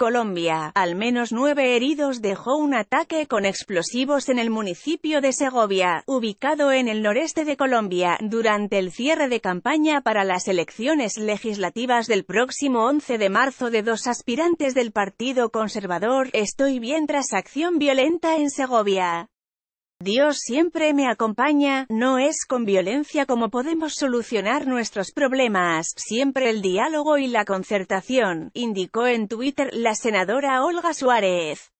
Colombia, al menos nueve heridos dejó un ataque con explosivos en el municipio de Segovia, ubicado en el noreste de Colombia, durante el cierre de campaña para las elecciones legislativas del próximo 11 de marzo de dos aspirantes del Partido Conservador, Estoy bien tras acción violenta en Segovia. Dios siempre me acompaña, no es con violencia como podemos solucionar nuestros problemas, siempre el diálogo y la concertación, indicó en Twitter la senadora Olga Suárez.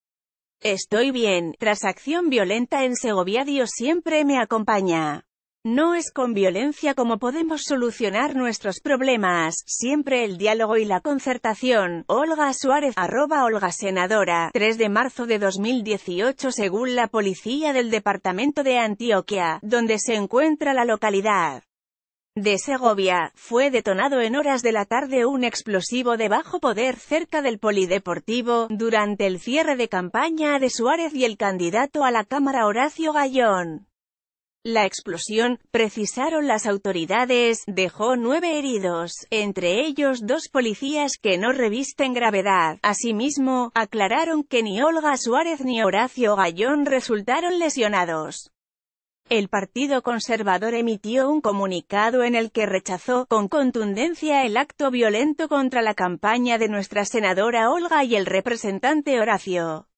Estoy bien, tras acción violenta en Segovia Dios siempre me acompaña. No es con violencia como podemos solucionar nuestros problemas, siempre el diálogo y la concertación. Olga Suárez, arroba Olga Senadora, 3 de marzo de 2018 según la policía del departamento de Antioquia, donde se encuentra la localidad de Segovia, fue detonado en horas de la tarde un explosivo de bajo poder cerca del Polideportivo, durante el cierre de campaña de Suárez y el candidato a la Cámara Horacio Gallón. La explosión, precisaron las autoridades, dejó nueve heridos, entre ellos dos policías que no revisten gravedad. Asimismo, aclararon que ni Olga Suárez ni Horacio Gallón resultaron lesionados. El Partido Conservador emitió un comunicado en el que rechazó con contundencia el acto violento contra la campaña de nuestra senadora Olga y el representante Horacio.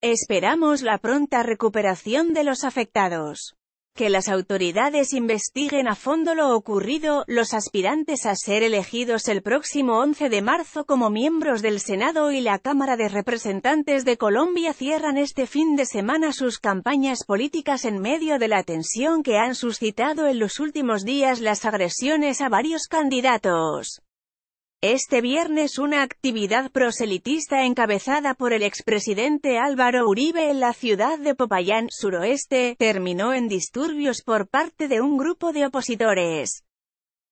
Esperamos la pronta recuperación de los afectados que las autoridades investiguen a fondo lo ocurrido, los aspirantes a ser elegidos el próximo 11 de marzo como miembros del Senado y la Cámara de Representantes de Colombia cierran este fin de semana sus campañas políticas en medio de la tensión que han suscitado en los últimos días las agresiones a varios candidatos. Este viernes una actividad proselitista encabezada por el expresidente Álvaro Uribe en la ciudad de Popayán, suroeste, terminó en disturbios por parte de un grupo de opositores.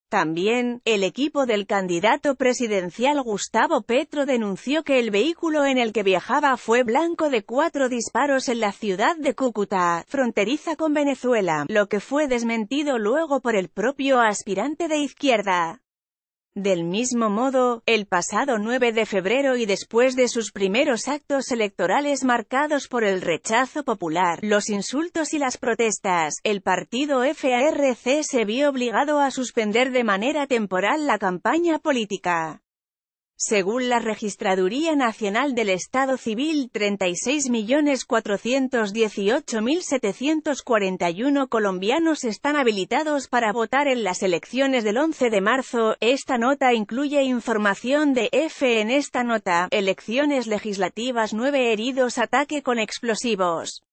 También, el equipo del candidato presidencial Gustavo Petro denunció que el vehículo en el que viajaba fue blanco de cuatro disparos en la ciudad de Cúcuta, fronteriza con Venezuela, lo que fue desmentido luego por el propio aspirante de izquierda. Del mismo modo, el pasado 9 de febrero y después de sus primeros actos electorales marcados por el rechazo popular, los insultos y las protestas, el partido FARC se vio obligado a suspender de manera temporal la campaña política. Según la Registraduría Nacional del Estado Civil, 36.418.741 colombianos están habilitados para votar en las elecciones del 11 de marzo. Esta nota incluye información de F en esta nota, elecciones legislativas 9 heridos ataque con explosivos.